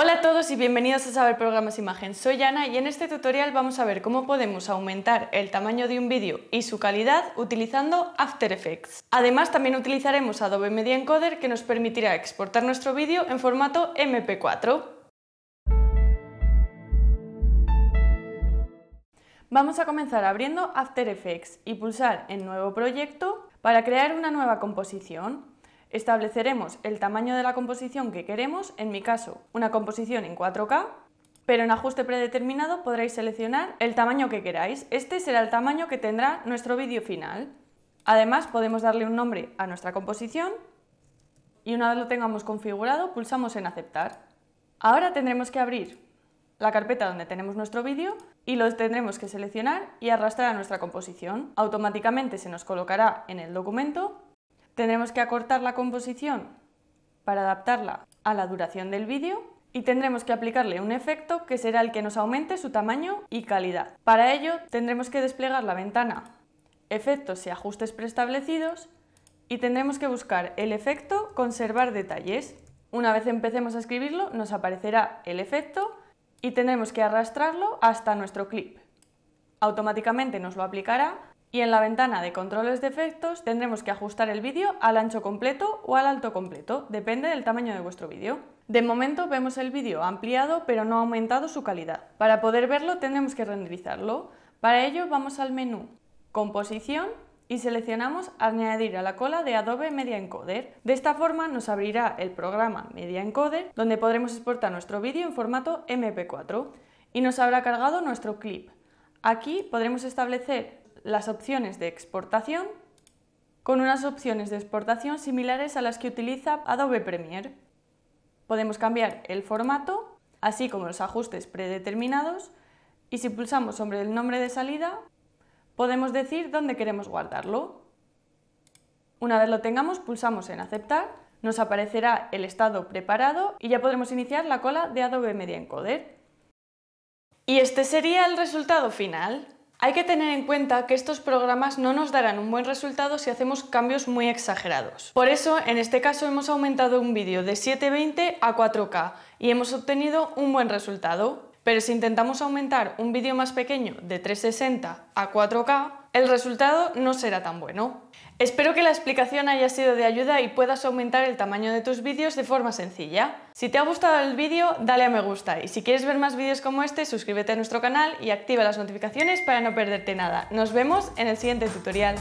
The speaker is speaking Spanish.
Hola a todos y bienvenidos a Saber Programas e Imagen. Soy Ana y en este tutorial vamos a ver cómo podemos aumentar el tamaño de un vídeo y su calidad utilizando After Effects. Además también utilizaremos Adobe Media Encoder que nos permitirá exportar nuestro vídeo en formato MP4. Vamos a comenzar abriendo After Effects y pulsar en Nuevo proyecto para crear una nueva composición. Estableceremos el tamaño de la composición que queremos, en mi caso una composición en 4K, pero en ajuste predeterminado podréis seleccionar el tamaño que queráis. Este será el tamaño que tendrá nuestro vídeo final. Además podemos darle un nombre a nuestra composición y una vez lo tengamos configurado pulsamos en aceptar. Ahora tendremos que abrir la carpeta donde tenemos nuestro vídeo y lo tendremos que seleccionar y arrastrar a nuestra composición. Automáticamente se nos colocará en el documento Tendremos que acortar la composición para adaptarla a la duración del vídeo y tendremos que aplicarle un efecto que será el que nos aumente su tamaño y calidad. Para ello tendremos que desplegar la ventana Efectos y ajustes preestablecidos y tendremos que buscar el efecto Conservar detalles. Una vez empecemos a escribirlo nos aparecerá el efecto y tendremos que arrastrarlo hasta nuestro clip. Automáticamente nos lo aplicará y en la ventana de controles de efectos tendremos que ajustar el vídeo al ancho completo o al alto completo, depende del tamaño de vuestro vídeo. De momento vemos el vídeo ampliado pero no ha aumentado su calidad. Para poder verlo tendremos que renderizarlo. Para ello vamos al menú Composición y seleccionamos Añadir a la cola de Adobe Media Encoder. De esta forma nos abrirá el programa Media Encoder donde podremos exportar nuestro vídeo en formato MP4 y nos habrá cargado nuestro clip. Aquí podremos establecer las opciones de exportación con unas opciones de exportación similares a las que utiliza Adobe Premiere. Podemos cambiar el formato, así como los ajustes predeterminados, y si pulsamos sobre el nombre de salida, podemos decir dónde queremos guardarlo. Una vez lo tengamos, pulsamos en Aceptar, nos aparecerá el estado preparado y ya podremos iniciar la cola de Adobe Media Encoder. Y este sería el resultado final. Hay que tener en cuenta que estos programas no nos darán un buen resultado si hacemos cambios muy exagerados. Por eso, en este caso hemos aumentado un vídeo de 720 a 4K y hemos obtenido un buen resultado. Pero si intentamos aumentar un vídeo más pequeño de 360 a 4K, el resultado no será tan bueno. Espero que la explicación haya sido de ayuda y puedas aumentar el tamaño de tus vídeos de forma sencilla. Si te ha gustado el vídeo, dale a me gusta y si quieres ver más vídeos como este, suscríbete a nuestro canal y activa las notificaciones para no perderte nada. Nos vemos en el siguiente tutorial.